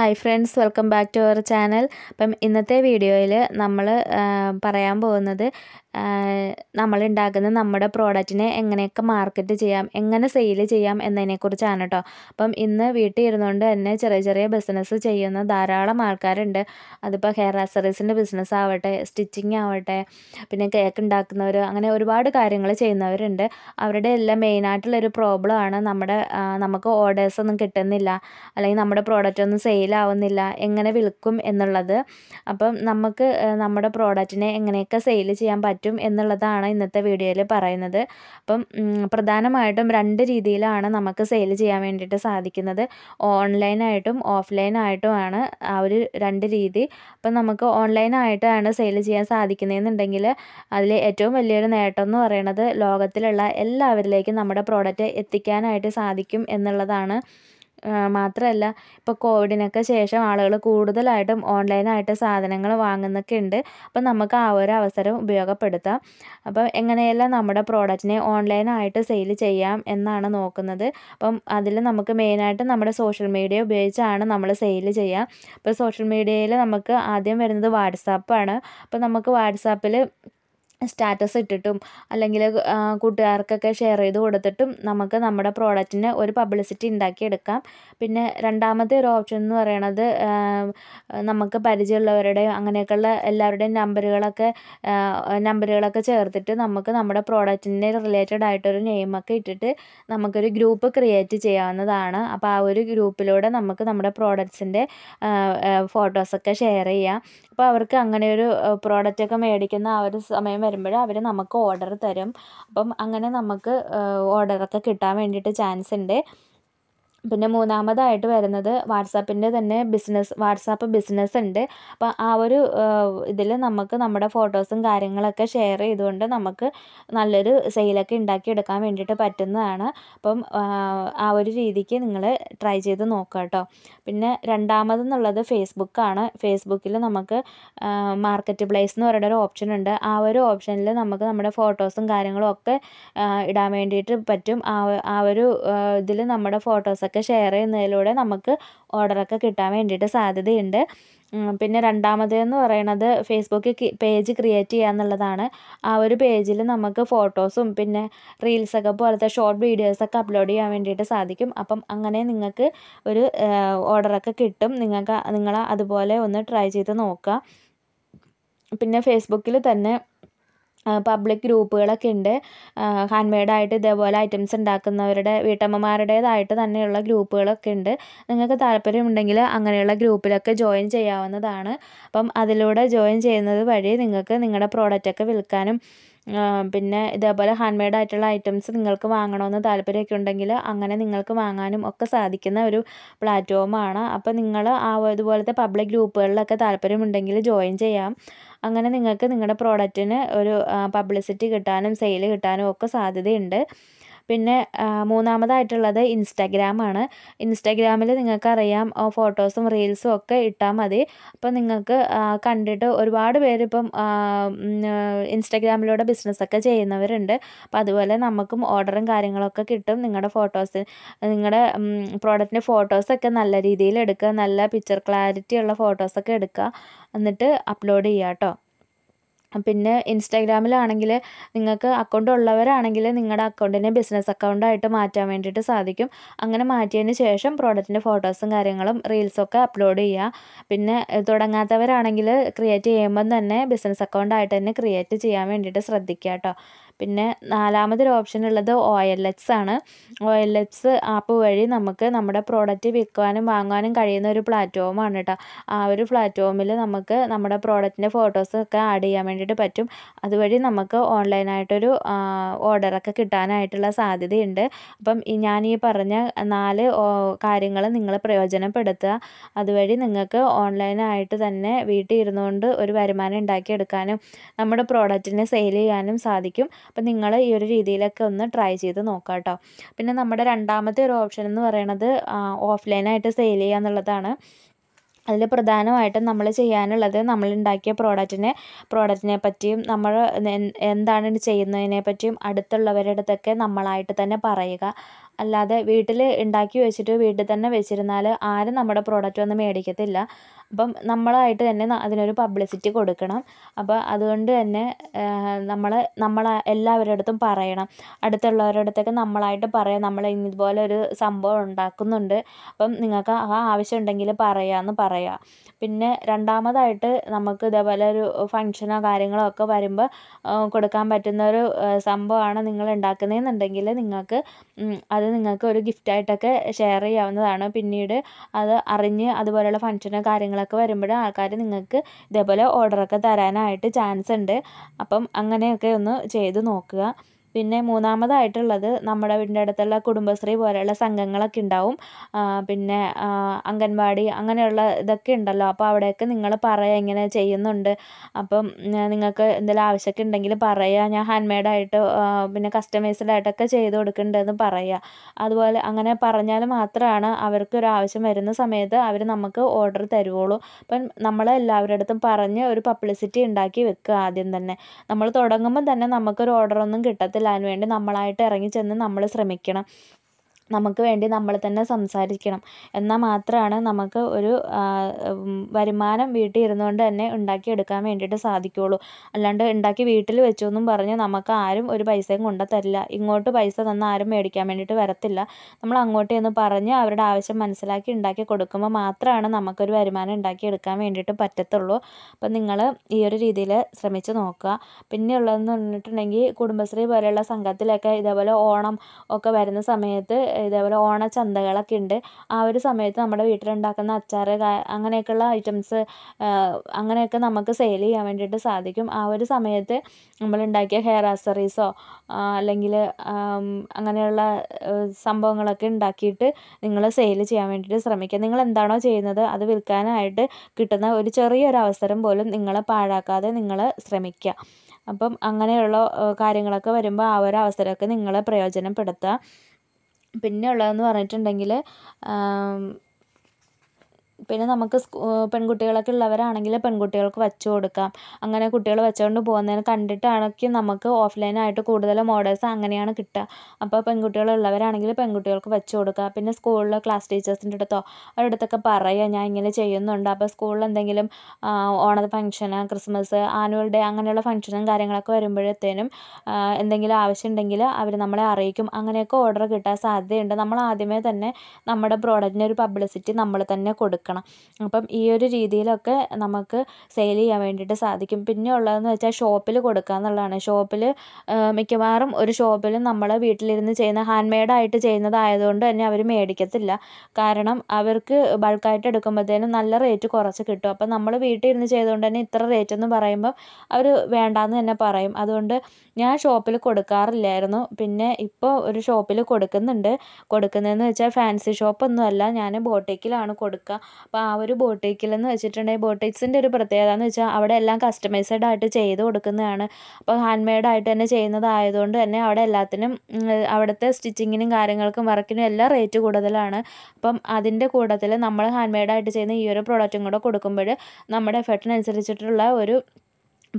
hi friends welcome back to our channel അപ്പം ഇന്നത്തെ വീഡിയോയിൽ നമ്മൾ പറയാൻ പോകുന്നത് നമ്മൾ ഉണ്ടാക്കുന്ന നമ്മുടെ പ്രോഡക്റ്റിനെ എങ്ങനെയൊക്കെ മാർക്കറ്റ് ചെയ്യാം എങ്ങനെ സെയിൽ ചെയ്യാം എന്നതിനെക്കുറിച്ചാണ് കേട്ടോ അപ്പം ഇന്ന് വീട്ടിൽ ഇരുന്നുകൊണ്ട് തന്നെ ചെറിയ ചെറിയ ബിസിനസ് ചെയ്യുന്ന ധാരാളം ആൾക്കാരുണ്ട് അതിപ്പോൾ ഹെയർ ആക്സറീസിൻ്റെ ബിസിനസ് ആവട്ടെ സ്റ്റിച്ചിങ് ആവട്ടെ പിന്നെ കേക്ക് ഉണ്ടാക്കുന്നവർ അങ്ങനെ ഒരുപാട് കാര്യങ്ങൾ ചെയ്യുന്നവരുണ്ട് അവരുടെ എല്ലാം മെയിനായിട്ടുള്ളൊരു ആണ് നമ്മുടെ നമുക്ക് ഓർഡേഴ്സൊന്നും കിട്ടുന്നില്ല അല്ലെങ്കിൽ നമ്മുടെ പ്രോഡക്റ്റ് ഒന്നും സെയിലാവുന്നില്ല എങ്ങനെ വിൽക്കും എന്നുള്ളത് അപ്പം നമുക്ക് നമ്മുടെ പ്രോഡക്റ്റിനെ എങ്ങനെയൊക്കെ സെയിൽ ചെയ്യാൻ പറ്റും പറ്റും എന്നുള്ളതാണ് ഇന്നത്തെ വീഡിയോയിൽ പറയുന്നത് അപ്പം പ്രധാനമായിട്ടും രണ്ട് രീതിയിലാണ് നമുക്ക് സെയിൽ ചെയ്യാൻ വേണ്ടിയിട്ട് സാധിക്കുന്നത് ഓൺലൈനായിട്ടും ഓഫ്ലൈനായിട്ടുമാണ് ആ ഒരു രണ്ട് രീതി അപ്പം നമുക്ക് ഓൺലൈനായിട്ടാണ് സെയിൽ ചെയ്യാൻ സാധിക്കുന്നതെന്നുണ്ടെങ്കിൽ അതിൽ ഏറ്റവും വലിയൊരു നേട്ടം എന്ന് പറയുന്നത് ലോകത്തിലുള്ള എല്ലാവരിലേക്കും നമ്മുടെ പ്രോഡക്റ്റ് എത്തിക്കാനായിട്ട് സാധിക്കും എന്നുള്ളതാണ് മാത്രമല്ല ഇപ്പോൾ കോവിഡിനൊക്കെ ശേഷം ആളുകൾ കൂടുതലായിട്ടും ഓൺലൈനായിട്ട് സാധനങ്ങൾ വാങ്ങുന്നൊക്കെ ഉണ്ട് അപ്പോൾ നമുക്ക് ആ ഒരു അവസരം ഉപയോഗപ്പെടുത്താം അപ്പോൾ എങ്ങനെയെല്ലാം നമ്മുടെ പ്രോഡക്റ്റിനെ ഓൺലൈനായിട്ട് സെയിൽ ചെയ്യാം എന്നാണ് നോക്കുന്നത് അപ്പം അതിൽ നമുക്ക് മെയിനായിട്ട് നമ്മുടെ സോഷ്യൽ മീഡിയ ഉപയോഗിച്ചാണ് നമ്മൾ സെയിൽ ചെയ്യുക അപ്പോൾ സോഷ്യൽ മീഡിയയിൽ നമുക്ക് ആദ്യം വരുന്നത് വാട്സാപ്പാണ് അപ്പോൾ നമുക്ക് വാട്സാപ്പിൽ സ്റ്റാറ്റസ് ഇട്ടിട്ടും അല്ലെങ്കിൽ കൂട്ടുകാർക്കൊക്കെ ഷെയർ ചെയ്ത് കൊടുത്തിട്ടും നമുക്ക് നമ്മുടെ പ്രോഡക്റ്റിന് ഒരു പബ്ലിസിറ്റി ഉണ്ടാക്കിയെടുക്കാം പിന്നെ രണ്ടാമത്തെ ഒരു ഓപ്ഷൻ എന്ന് പറയണത് നമുക്ക് പരിചയമുള്ളവരുടെയും അങ്ങനെയൊക്കെയുള്ള എല്ലാവരുടെയും നമ്പറുകളൊക്കെ നമ്പറുകളൊക്കെ ചേർത്തിട്ട് നമുക്ക് നമ്മുടെ പ്രോഡക്റ്റിൻ്റെ റിലേറ്റഡ് ആയിട്ടൊരു നെയിമൊക്കെ ഇട്ടിട്ട് നമുക്കൊരു ഗ്രൂപ്പ് ക്രിയേറ്റ് ചെയ്യാവുന്നതാണ് അപ്പോൾ ആ ഒരു ഗ്രൂപ്പിലൂടെ നമുക്ക് നമ്മുടെ പ്രോഡക്റ്റ്സിൻ്റെ ഫോട്ടോസൊക്കെ ഷെയർ ചെയ്യാം അപ്പോൾ അവർക്ക് അങ്ങനെ ഒരു പ്രോഡക്റ്റൊക്കെ മേടിക്കുന്ന ആ ഒരു സമയം വരുമ്പോൾ അവർ നമുക്ക് ഓർഡർ തരും അപ്പം അങ്ങനെ നമുക്ക് ഓർഡറൊക്കെ കിട്ടാൻ വേണ്ടിയിട്ട് ചാൻസ് ഉണ്ട് പിന്നെ മൂന്നാമതായിട്ട് വരുന്നത് വാട്സാപ്പിൻ്റെ തന്നെ ബിസിനസ് വാട്സാപ്പ് ബിസിനസ് ഉണ്ട് അപ്പോൾ ആ ഒരു ഇതിൽ നമുക്ക് നമ്മുടെ ഫോട്ടോസും കാര്യങ്ങളൊക്കെ ഷെയർ ചെയ്തുകൊണ്ട് നമുക്ക് നല്ലൊരു സെയിലൊക്കെ ഉണ്ടാക്കിയെടുക്കാൻ വേണ്ടിയിട്ട് പറ്റുന്നതാണ് അപ്പം ആ ഒരു രീതിക്ക് നിങ്ങൾ ട്രൈ ചെയ്ത് നോക്കുക കേട്ടോ പിന്നെ രണ്ടാമതെന്നുള്ളത് ഫേസ്ബുക്കാണ് ഫേസ്ബുക്കിൽ നമുക്ക് മാർക്കറ്റ് പ്ലേസ് എന്ന് പറയുന്ന ഒരു ഓപ്ഷൻ ഉണ്ട് ആ ഒരു ഓപ്ഷനിൽ നമുക്ക് നമ്മുടെ ഫോട്ടോസും കാര്യങ്ങളും ഒക്കെ ഇടാൻ വേണ്ടിയിട്ട് പറ്റും ആ ആ ഒരു ഇതിൽ നമ്മുടെ ഫോട്ടോസൊക്കെ അതൊക്കെ ഷെയർ ചെയ്യുന്നതിലൂടെ നമുക്ക് ഓർഡറൊക്കെ കിട്ടാൻ വേണ്ടിയിട്ട് സാധ്യതയുണ്ട് പിന്നെ രണ്ടാമതെന്ന് പറയണത് ഫേസ്ബുക്ക് പേജ് ക്രിയേറ്റ് ചെയ്യുക എന്നുള്ളതാണ് ആ ഒരു പേജിൽ നമുക്ക് ഫോട്ടോസും പിന്നെ റീൽസൊക്കെ പോലത്തെ ഷോർട്ട് വീഡിയോസൊക്കെ അപ്ലോഡ് ചെയ്യാൻ വേണ്ടിയിട്ട് സാധിക്കും അപ്പം അങ്ങനെ നിങ്ങൾക്ക് ഒരു ഓർഡറൊക്കെ കിട്ടും നിങ്ങൾക്ക് നിങ്ങൾ അതുപോലെ ഒന്ന് ട്രൈ ചെയ്ത് നോക്കുക പിന്നെ ഫേസ്ബുക്കിൽ തന്നെ പബ്ലിക് ഗ്രൂപ്പുകളൊക്കെ ഉണ്ട് ഹാൻഡ് മെയ്ഡായിട്ട് ഇതേപോലെ ഐറ്റംസ് ഉണ്ടാക്കുന്നവരുടെ വീട്ടമ്മമാരുടേതായിട്ട് തന്നെയുള്ള ഗ്രൂപ്പുകളൊക്കെ ഉണ്ട് നിങ്ങൾക്ക് താല്പര്യമുണ്ടെങ്കിൽ അങ്ങനെയുള്ള ഗ്രൂപ്പിലൊക്കെ ജോയിൻ ചെയ്യാവുന്നതാണ് അപ്പം അതിലൂടെ ജോയിൻ ചെയ്യുന്നത് വഴി നിങ്ങൾക്ക് നിങ്ങളുടെ പ്രോഡക്റ്റൊക്കെ വിൽക്കാനും പിന്നെ ഇതേപോലെ ഹാൻഡ് മെയ്ഡ് ആയിട്ടുള്ള ഐറ്റംസ് നിങ്ങൾക്ക് വാങ്ങണമെന്ന് താല്പര്യമൊക്കെ ഉണ്ടെങ്കിൽ അങ്ങനെ നിങ്ങൾക്ക് വാങ്ങാനും ഒക്കെ സാധിക്കുന്ന ഒരു പ്ലാറ്റ്ഫോമാണ് അപ്പോൾ നിങ്ങൾ ആ ഇതുപോലത്തെ പബ്ലിക് ഗ്രൂപ്പുകളിലൊക്കെ താല്പര്യമുണ്ടെങ്കിൽ ജോയിൻ ചെയ്യാം അങ്ങനെ നിങ്ങൾക്ക് നിങ്ങളുടെ പ്രോഡക്റ്റിന് ഒരു പബ്ലിസിറ്റി കിട്ടാനും സെയിൽ കിട്ടാനും ഒക്കെ സാധ്യതയുണ്ട് പിന്നെ മൂന്നാമതായിട്ടുള്ളത് ഇൻസ്റ്റാഗ്രാമാണ് ഇൻസ്റ്റാഗ്രാമിൽ നിങ്ങൾക്കറിയാം ഫോട്ടോസും റീൽസും ഒക്കെ ഇട്ടാൽ മതി അപ്പോൾ നിങ്ങൾക്ക് കണ്ടിട്ട് ഒരുപാട് പേരിപ്പം ഇൻസ്റ്റാഗ്രാമിലൂടെ ബിസിനസ്സൊക്കെ ചെയ്യുന്നവരുണ്ട് അപ്പോൾ അതുപോലെ നമുക്കും ഓർഡറും കാര്യങ്ങളൊക്കെ കിട്ടും നിങ്ങളുടെ ഫോട്ടോസ് നിങ്ങളുടെ പ്രോഡക്റ്റിൻ്റെ ഫോട്ടോസൊക്കെ നല്ല രീതിയിൽ എടുക്കുക നല്ല പിക്ചർ ക്ലാരിറ്റി ഉള്ള ഫോട്ടോസൊക്കെ എടുക്കുക എന്നിട്ട് അപ്ലോഡ് ചെയ്യാം കേട്ടോ പിന്നെ ഇൻസ്റ്റാഗ്രാമിലാണെങ്കിൽ നിങ്ങൾക്ക് അക്കൗണ്ട് ഉള്ളവരാണെങ്കിൽ നിങ്ങളുടെ അക്കൗണ്ടിനെ ബിസിനസ് അക്കൗണ്ടായിട്ട് മാറ്റാൻ വേണ്ടിയിട്ട് സാധിക്കും അങ്ങനെ മാറ്റിയതിന് ശേഷം പ്രോഡക്റ്റിൻ്റെ ഫോട്ടോസും കാര്യങ്ങളും റീൽസൊക്കെ അപ്ലോഡ് ചെയ്യുക പിന്നെ തുടങ്ങാത്തവരാണെങ്കിൽ ക്രിയേറ്റ് ചെയ്യുമ്പം തന്നെ ബിസിനസ് അക്കൗണ്ടായിട്ട് തന്നെ ക്രിയേറ്റ് ചെയ്യാൻ വേണ്ടിയിട്ട് ശ്രദ്ധിക്കുക കേട്ടോ പിന്നെ നാലാമതൊരു ഓപ്ഷൻ ഉള്ളത് ഒ എൽ എക്സ് ആണ് ഒ എൽ എക്സ് ആപ്പ് വഴി നമുക്ക് നമ്മുടെ പ്രോഡക്റ്റ് വിൽക്കുവാനും വാങ്ങുവാനും കഴിയുന്ന ഒരു പ്ലാറ്റ്ഫോമാണ് കേട്ടോ ആ ഒരു പ്ലാറ്റ്ഫോമിൽ നമുക്ക് നമ്മുടെ പ്രോഡക്റ്റിൻ്റെ ഫോട്ടോസ് ഒക്കെ ആഡ് ചെയ്യാൻ വേണ്ടിയിട്ട് പറ്റും അതുവഴി നമുക്ക് ഓൺലൈനായിട്ടൊരു ഓർഡറൊക്കെ കിട്ടാനായിട്ടുള്ള സാധ്യതയുണ്ട് അപ്പം ഞാൻ ഈ പറഞ്ഞ നാല് കാര്യങ്ങൾ നിങ്ങൾ പ്രയോജനപ്പെടുത്തുക അതുവഴി നിങ്ങൾക്ക് ഓൺലൈനായിട്ട് തന്നെ വീട്ടിൽ ഇരുന്നുകൊണ്ട് ഒരു വരുമാനം ഉണ്ടാക്കിയെടുക്കാനും നമ്മുടെ പ്രോഡക്റ്റിനെ സെയിൽ ചെയ്യാനും സാധിക്കും അപ്പം നിങ്ങൾ ഈ ഒരു രീതിയിലൊക്കെ ഒന്ന് ട്രൈ ചെയ്ത് നോക്കാം കേട്ടോ പിന്നെ നമ്മുടെ രണ്ടാമത്തെ ഒരു ഓപ്ഷൻ എന്ന് പറയുന്നത് ഓഫ്ലൈനായിട്ട് സെയിൽ ചെയ്യുക എന്നുള്ളതാണ് അതിൽ പ്രധാനമായിട്ടും നമ്മൾ ചെയ്യാനുള്ളത് നമ്മൾ ഉണ്ടാക്കിയ പ്രോഡക്റ്റിനെ പ്രോഡക്റ്റിനെ പറ്റിയും നമ്മൾ എന്താണ് ചെയ്യുന്നതിനെ പറ്റിയും അടുത്തുള്ളവരുടെ അടുത്തൊക്കെ നമ്മളായിട്ട് തന്നെ പറയുക അല്ലാതെ വീട്ടിൽ ഉണ്ടാക്കി വെച്ചിട്ട് വീട്ടിൽ തന്നെ വെച്ചിരുന്നാൽ ആരും നമ്മുടെ പ്രോഡക്റ്റ് ഒന്നും മേടിക്കത്തില്ല അപ്പം നമ്മളായിട്ട് തന്നെ അതിനൊരു പബ്ലിസിറ്റി കൊടുക്കണം അപ്പോൾ അതുകൊണ്ട് തന്നെ നമ്മൾ നമ്മൾ എല്ലാവരുടെ അടുത്തും പറയണം അടുത്തുള്ളവരുടെ അടുത്തൊക്കെ നമ്മളായിട്ട് പറയാം നമ്മൾ ഇതുപോലെ ഒരു സംഭവം ഉണ്ടാക്കുന്നുണ്ട് അപ്പം നിങ്ങൾക്ക് ആ ആവശ്യം ഉണ്ടെങ്കിൽ പറയാമെന്ന് പറയാം പിന്നെ രണ്ടാമതായിട്ട് നമുക്ക് ഇതേപോലെ ഒരു ഫങ്ഷനോ കാര്യങ്ങളോ ഒക്കെ വരുമ്പോൾ കൊടുക്കാൻ പറ്റുന്ന ഒരു സംഭവമാണ് നിങ്ങൾ ഉണ്ടാക്കുന്നതെന്നുണ്ടെങ്കിൽ നിങ്ങൾക്ക് അത് നിങ്ങൾക്ക് ഒരു ഗിഫ്റ്റായിട്ടൊക്കെ ഷെയർ ചെയ്യാവുന്നതാണ് പിന്നീട് അത് അറിഞ്ഞ് അതുപോലെയുള്ള ഫങ്ഷനോ കാര്യങ്ങളൊക്കെ വരുമ്പോൾ ആൾക്കാർ നിങ്ങൾക്ക് ഇതേപോലെ ഓർഡറൊക്കെ തരാനായിട്ട് ചാൻസ് ഉണ്ട് അപ്പം അങ്ങനെയൊക്കെ ഒന്ന് ചെയ്ത് നോക്കുക പിന്നെ മൂന്നാമതായിട്ടുള്ളത് നമ്മുടെ വീടിൻ്റെ അടുത്തുള്ള കുടുംബശ്രീ പോലെയുള്ള സംഘങ്ങളൊക്കെ ഉണ്ടാവും പിന്നെ അംഗൻവാടി അങ്ങനെയുള്ള ഇതൊക്കെ ഉണ്ടല്ലോ അപ്പോൾ അവിടെയൊക്കെ നിങ്ങൾ പറയുക ഇങ്ങനെ ചെയ്യുന്നുണ്ട് അപ്പം നിങ്ങൾക്ക് എന്തെങ്കിലും ആവശ്യമൊക്കെ ഉണ്ടെങ്കിൽ പറയുക ഞാൻ ഹാൻഡ് മെയ്ഡായിട്ട് പിന്നെ കസ്റ്റമൈസ്ഡായിട്ടൊക്കെ ചെയ്ത് കൊടുക്കേണ്ടതെന്ന് പറയുക അതുപോലെ അങ്ങനെ പറഞ്ഞാൽ മാത്രമാണ് അവർക്ക് ഒരു ആവശ്യം വരുന്ന സമയത്ത് അവർ നമുക്ക് ഓർഡർ തരുവുള്ളൂ അപ്പം നമ്മൾ എല്ലാവരുടെ അടുത്തും പറഞ്ഞ് ഒരു പബ്ലിസിറ്റി ഉണ്ടാക്കി വെക്കുക ആദ്യം തന്നെ നമ്മൾ തുടങ്ങുമ്പോൾ തന്നെ നമുക്കൊരു ഓർഡറൊന്നും കിട്ടത്തില്ല കണ്ടെത്തൽ വേണ്ടി നമ്മളായിട്ട് ഇറങ്ങി ചെന്ന് നമ്മൾ ശ്രമിക്കണം നമുക്ക് വേണ്ടി നമ്മൾ തന്നെ സംസാരിക്കണം എന്നാൽ മാത്രമാണ് നമുക്ക് ഒരു വരുമാനം വീട്ടിൽ ഇരുന്നുകൊണ്ട് തന്നെ ഉണ്ടാക്കിയെടുക്കാൻ വേണ്ടിയിട്ട് സാധിക്കുകയുള്ളൂ അല്ലാണ്ട് ഉണ്ടാക്കി വീട്ടിൽ വെച്ചു എന്നും പറഞ്ഞ് നമുക്ക് ആരും ഒരു പൈസയും കൊണ്ടു തരില്ല ഇങ്ങോട്ട് പൈസ തന്ന് ആരും മേടിക്കാൻ വേണ്ടിയിട്ട് വരത്തില്ല നമ്മൾ അങ്ങോട്ട് എന്ന് പറഞ്ഞ് അവരുടെ ആവശ്യം മനസ്സിലാക്കി ഉണ്ടാക്കി കൊടുക്കുമ്പോൾ മാത്രമാണ് നമുക്കൊരു വരുമാനം ഉണ്ടാക്കിയെടുക്കാൻ വേണ്ടിയിട്ട് പറ്റത്തുള്ളൂ അപ്പം നിങ്ങൾ ഈ ഒരു രീതിയിൽ ശ്രമിച്ച് നോക്കുക പിന്നെ ഉള്ളതെന്ന് പറഞ്ഞിട്ടുണ്ടെങ്കിൽ കുടുംബശ്രീ പോലെയുള്ള സംഘത്തിലൊക്കെ ഇതേപോലെ ഓണം ഒക്കെ വരുന്ന സമയത്ത് ഇതേപോലെ ഓണച്ചന്തകളൊക്കെ ഉണ്ട് ആ ഒരു സമയത്ത് നമ്മുടെ വീട്ടിലുണ്ടാക്കുന്ന അച്ചാർ അങ്ങനെയൊക്കെയുള്ള ഐറ്റംസ് അങ്ങനെയൊക്കെ നമുക്ക് സെയിൽ ചെയ്യാൻ വേണ്ടിയിട്ട് സാധിക്കും ആ ഒരു സമയത്ത് നമ്മളുണ്ടാക്കിയ ഹെയർ ആക്സറീസോ അല്ലെങ്കിൽ അങ്ങനെയുള്ള സംഭവങ്ങളൊക്കെ ഉണ്ടാക്കിയിട്ട് നിങ്ങൾ സെയിൽ ചെയ്യാൻ വേണ്ടിയിട്ട് ശ്രമിക്കുക നിങ്ങൾ എന്താണോ ചെയ്യുന്നത് അത് വിൽക്കാനായിട്ട് കിട്ടുന്ന ഒരു ചെറിയൊരു അവസരം പോലും നിങ്ങൾ പാഴാക്കാതെ നിങ്ങൾ ശ്രമിക്കുക അപ്പം അങ്ങനെയുള്ള കാര്യങ്ങളൊക്കെ വരുമ്പോൾ ആ ഒരു അവസരമൊക്കെ നിങ്ങളെ പ്രയോജനപ്പെടുത്തുക പിന്നെ ഉള്ളതെന്ന് പറഞ്ഞിട്ടുണ്ടെങ്കിൽ പിന്നെ നമുക്ക് പെൺകുട്ടികളൊക്കെ ഉള്ളവരാണെങ്കിൽ പെൺകുട്ടികൾക്ക് വച്ചു കൊടുക്കാം അങ്ങനെ കുട്ടികൾ വച്ചുകൊണ്ട് പോകുന്നതിന് കണ്ടിട്ടാണ് നമുക്ക് ഓഫ്ലൈനായിട്ട് കൂടുതൽ മോഡേഴ്സ് അങ്ങനെയാണ് കിട്ടുക അപ്പോൾ പെൺകുട്ടികൾ ഉള്ളവരാണെങ്കിൽ പെൺകുട്ടികൾക്ക് വെച്ച് കൊടുക്കാം പിന്നെ സ്കൂളിൽ ക്ലാസ് ടീച്ചേഴ്സിൻ്റെ അടുത്തോ അവരുടെ അടുത്തൊക്കെ പറയുക ഞാൻ ഇങ്ങനെ ചെയ്യുന്നുണ്ട് അപ്പോൾ സ്കൂളിൽ എന്തെങ്കിലും ഓണ ഫംഗ്ഷന് ക്രിസ്മസ് ആനുവൽ ഡേ അങ്ങനെയുള്ള ഫംഗ്ഷനും കാര്യങ്ങളൊക്കെ വരുമ്പോഴത്തേനും എന്തെങ്കിലും ആവശ്യമുണ്ടെങ്കിൽ അവർ നമ്മളെ അറിയിക്കും അങ്ങനെയൊക്കെ ഓർഡർ കിട്ടാൻ സാധ്യതയുണ്ട് നമ്മൾ ആദ്യമേ തന്നെ നമ്മുടെ പ്രോഡക്റ്റിന് ഒരു പബ്ലിസിറ്റി നമ്മൾ തന്നെ കൊടുക്കണം കൊടുക്കണം അപ്പം ഈ ഒരു രീതിയിലൊക്കെ നമുക്ക് സെയിൽ ചെയ്യാൻ വേണ്ടിയിട്ട് സാധിക്കും പിന്നെ ഉള്ളതെന്ന് വെച്ചാൽ ഷോപ്പിൽ കൊടുക്കുക എന്നുള്ളതാണ് ഷോപ്പിൽ മിക്കവാറും ഒരു ഷോപ്പിൽ നമ്മൾ വീട്ടിലിരുന്ന് ചെയ്യുന്ന ഹാൻഡ് മെയ്ഡായിട്ട് ചെയ്യുന്നതായതുകൊണ്ട് തന്നെ അവർ മേടിക്കത്തില്ല കാരണം അവർക്ക് ബൾക്കായിട്ട് എടുക്കുമ്പോഴത്തേനും നല്ല റേറ്റ് കുറച്ച് കിട്ടും അപ്പം നമ്മൾ വീട്ടിൽ ഇരുന്ന് ചെയ്തുകൊണ്ട് തന്നെ ഇത്ര റേറ്റ് എന്ന് പറയുമ്പോൾ അവർ വേണ്ടാന്ന് തന്നെ പറയും അതുകൊണ്ട് ഞാൻ ഷോപ്പിൽ കൊടുക്കാറില്ലായിരുന്നു പിന്നെ ഇപ്പോൾ ഒരു ഷോപ്പിൽ കൊടുക്കുന്നുണ്ട് കൊടുക്കുന്നതെന്ന് വെച്ചാൽ ഫാൻസി ഒന്നും അല്ല ഞാൻ ബോട്ടിക്കിലാണ് കൊടുക്കുക അപ്പോൾ ആ ഒരു ബോട്ടിക്കിലെന്ന് വെച്ചിട്ടുണ്ടെങ്കിൽ ബോട്ടിക്സിൻ്റെ ഒരു പ്രത്യേകത എന്ന് വെച്ചാൽ അവിടെ എല്ലാം കസ്റ്റമൈസ്ഡ് ആയിട്ട് ചെയ്ത് കൊടുക്കുന്നതാണ് അപ്പോൾ ഹാൻഡ് ആയിട്ട് തന്നെ ചെയ്യുന്നതായതുകൊണ്ട് തന്നെ അവിടെ എല്ലാത്തിനും അവിടുത്തെ സ്റ്റിച്ചിങ്ങിനും കാര്യങ്ങൾക്കും വർക്കിനും എല്ലാം റേറ്റ് കൂടുതലാണ് അപ്പം അതിൻ്റെ കൂട്ടത്തിൽ നമ്മൾ ഹാൻഡ് മെയ്ഡായിട്ട് ചെയ്യുന്ന ഈ ഒരു പ്രോഡക്റ്റും കൂടെ കൊടുക്കുമ്പോൾ നമ്മുടെ എഫർട്ടിനനുസരിച്ചിട്ടുള്ള ഒരു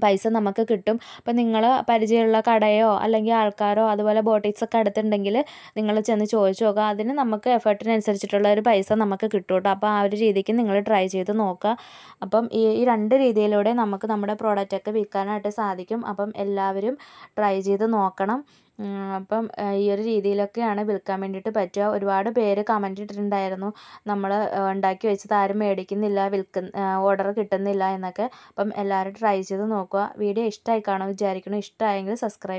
പൈസ നമുക്ക് കിട്ടും അപ്പോൾ നിങ്ങൾ പരിചയമുള്ള കടയോ അല്ലെങ്കിൽ ആൾക്കാരോ അതുപോലെ ബോട്ടിക്സൊക്കെ അടുത്തുണ്ടെങ്കിൽ നിങ്ങൾ ചെന്ന് ചോദിച്ചു നോക്കുക അതിന് നമുക്ക് എഫേർട്ടിനനുസരിച്ചിട്ടുള്ള ഒരു പൈസ നമുക്ക് കിട്ടും കേട്ടോ അപ്പോൾ ആ ഒരു രീതിക്ക് നിങ്ങൾ ട്രൈ ചെയ്ത് നോക്കുക അപ്പം ഈ ഈ രണ്ട് രീതിയിലൂടെ നമുക്ക് നമ്മുടെ പ്രോഡക്റ്റൊക്കെ വിൽക്കാനായിട്ട് സാധിക്കും അപ്പം എല്ലാവരും ട്രൈ ചെയ്ത് നോക്കണം അപ്പം ഈ ഒരു രീതിയിലൊക്കെയാണ് വിൽക്കാൻ വേണ്ടിയിട്ട് പറ്റുക ഒരുപാട് പേര് കമന്റ് ഇട്ടിട്ടുണ്ടായിരുന്നു നമ്മൾ ഉണ്ടാക്കി വെച്ചത് ആരും മേടിക്കുന്നില്ല വിൽക്കുന്ന ഓർഡർ കിട്ടുന്നില്ല എന്നൊക്കെ അപ്പം എല്ലാവരും ട്രൈ ചെയ്ത് നോക്കുക വീഡിയോ ഇഷ്ടമായി കാണുമെന്ന് വിചാരിക്കുന്നു ഇഷ്ടമായെങ്കിൽ സബ്സ്ക്രൈബ്